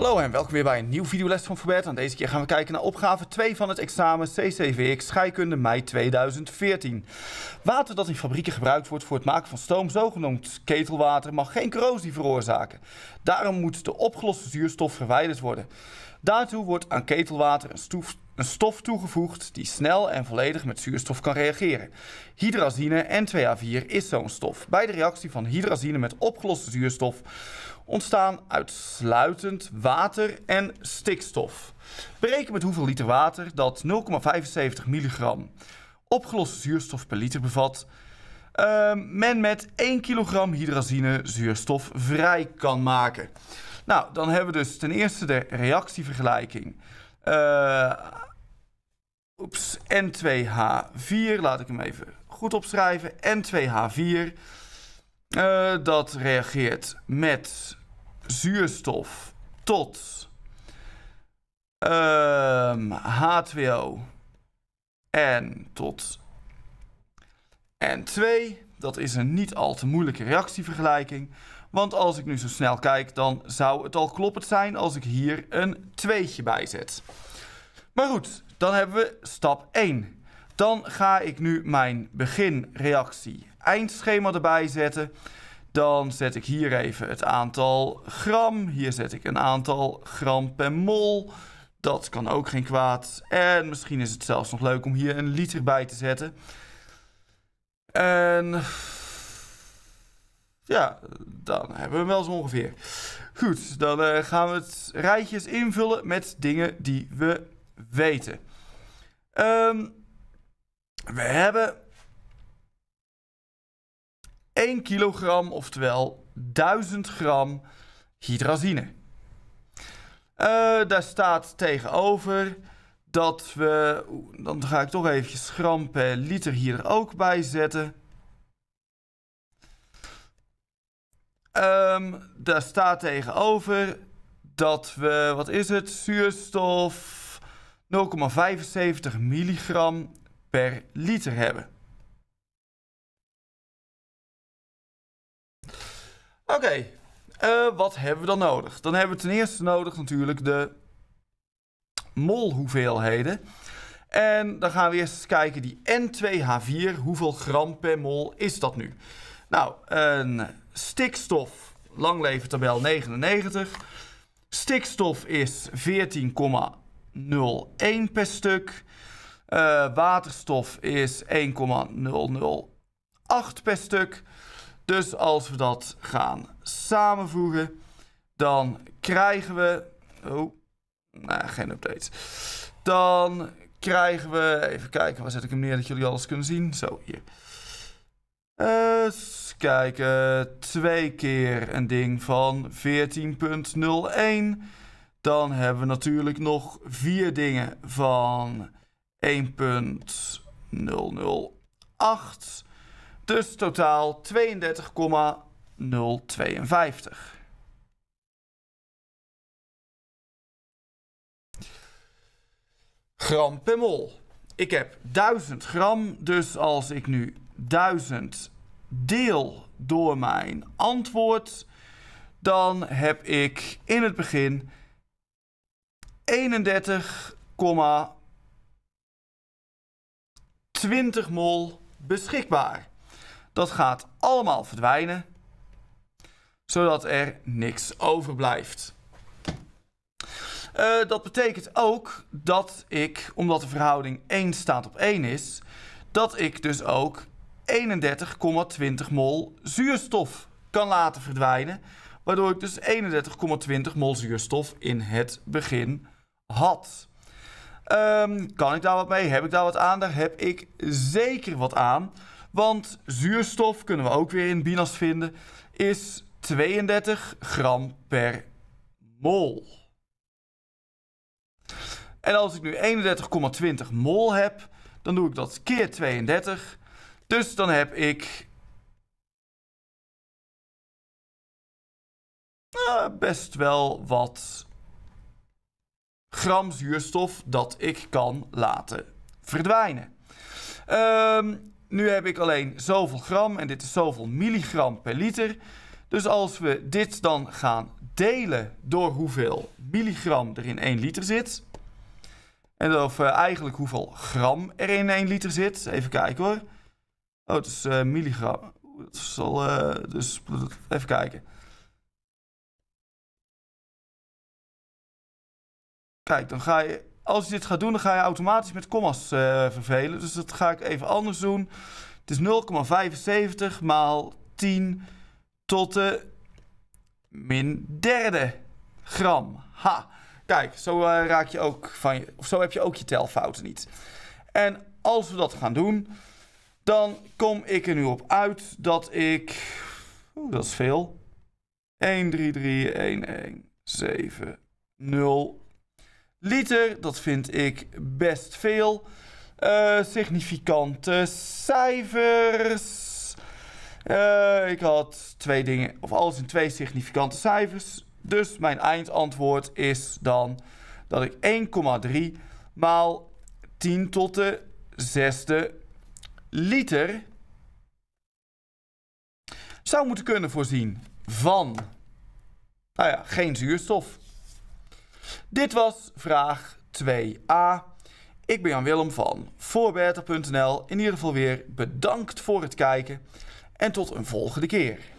Hallo en welkom weer bij een nieuw videoles van Forbert. En deze keer gaan we kijken naar opgave 2 van het examen CCVX Scheikunde mei 2014. Water dat in fabrieken gebruikt wordt voor het maken van stoom, zogenoemd ketelwater, mag geen corrosie veroorzaken. Daarom moet de opgeloste zuurstof verwijderd worden. Daartoe wordt aan ketelwater een stoef een stof toegevoegd die snel en volledig met zuurstof kan reageren. Hydrazine N2A4 is zo'n stof. Bij de reactie van hydrazine met opgeloste zuurstof ontstaan uitsluitend water en stikstof. Bereken met hoeveel liter water dat 0,75 milligram opgeloste zuurstof per liter bevat. Ehm, men met 1 kilogram hydrazine zuurstof vrij kan maken. Nou, dan hebben we dus ten eerste de reactievergelijking. Eh, Oeps, N2H4. Laat ik hem even goed opschrijven. N2H4. Eh, dat reageert met zuurstof tot H2O ehm, en tot N2. Dat is een niet al te moeilijke reactievergelijking. Want als ik nu zo snel kijk, dan zou het al kloppend zijn als ik hier een tweetje bij zet. Maar goed, dan hebben we stap 1. Dan ga ik nu mijn beginreactie eindschema erbij zetten. Dan zet ik hier even het aantal gram. Hier zet ik een aantal gram per mol. Dat kan ook geen kwaad. En misschien is het zelfs nog leuk om hier een liter bij te zetten. En ja, dan hebben we wel zo ongeveer. Goed, dan eh, gaan we het rijtjes invullen met dingen die we weten. Um, we hebben 1 kilogram, oftewel 1000 gram hydrazine. Eh, daar staat tegenover dat we. Dan ga ik toch eventjes gram per liter hier ook bij zetten. Um, daar staat tegenover dat we. Wat is het? Zuurstof. 0,75 milligram per liter hebben. Oké, eh, wat hebben we dan nodig? Dan hebben we ten eerste nodig natuurlijk de molhoeveelheden. En dan gaan we eerst eens kijken die N2H4, hoeveel gram per mol is dat nu? Nou, een stikstof, langleven tabel 99. Stikstof is 14, 0,01 per stuk. Eh, waterstof is 1,008 per stuk. Dus als we dat gaan samenvoegen, dan krijgen we. Oh, nou, geen update. Dan krijgen we. Even kijken, waar zet ik hem neer dat jullie alles kunnen zien? Zo, hier. Eh, kijken. Twee keer een ding van 14,01. Dan hebben we natuurlijk nog vier dingen van 1.008. Dus totaal 32,052. Gram per mol. Ik heb 1000 gram, dus als ik nu 1000 deel door mijn antwoord, dan heb ik in het begin 31,20 mol beschikbaar. Dat gaat allemaal verdwijnen, zodat er niks overblijft. Uh, dat betekent ook dat ik, omdat de verhouding 1 staat op 1 is, dat ik dus ook 31,20 mol zuurstof kan laten verdwijnen. Waardoor ik dus 31,20 mol zuurstof in het begin had. Ehm, kan ik daar wat mee? Heb ik daar wat aan? Daar heb ik zeker wat aan. Want zuurstof kunnen we ook weer in Binas vinden. Is 32 gram per mol. En als ik nu 31,20 mol heb, dan doe ik dat keer 32. Dus dan heb ik. Eh, best wel wat gram zuurstof dat ik kan laten verdwijnen. Ehm, nu heb ik alleen zoveel gram en dit is zoveel milligram per liter. Dus als we dit dan gaan delen door hoeveel milligram er in 1 liter zit. En of eh, eigenlijk hoeveel gram er in 1 liter zit. Even kijken hoor. Oh, het is eh, milligram. zal, eh, dus even kijken. Kijk, dan ga je, als je dit gaat doen, dan ga je automatisch met commas uh, eh, vervelen. Dus dat ga ik even anders doen. Het is 0,75 maal 10 tot de min derde gram. Ha! Kijk, zo uh, raak je ook van je, of zo heb je ook je telfouten niet. En als we dat gaan doen, dan kom ik er nu op uit dat ik. Oeh, dat is veel. 1, 3, 3, 1, 1, 7, 0, liter. Dat vind ik best veel. Eh, significante cijfers. Eh, ik had twee dingen, of alles in twee significante cijfers. Dus mijn eindantwoord is dan dat ik 1,3 maal 10 tot de zesde liter zou moeten kunnen voorzien van, nou ja, geen zuurstof. Dit was vraag 2a. Ik ben Jan Willem van voorbeter.nl. In ieder geval weer bedankt voor het kijken en tot een volgende keer.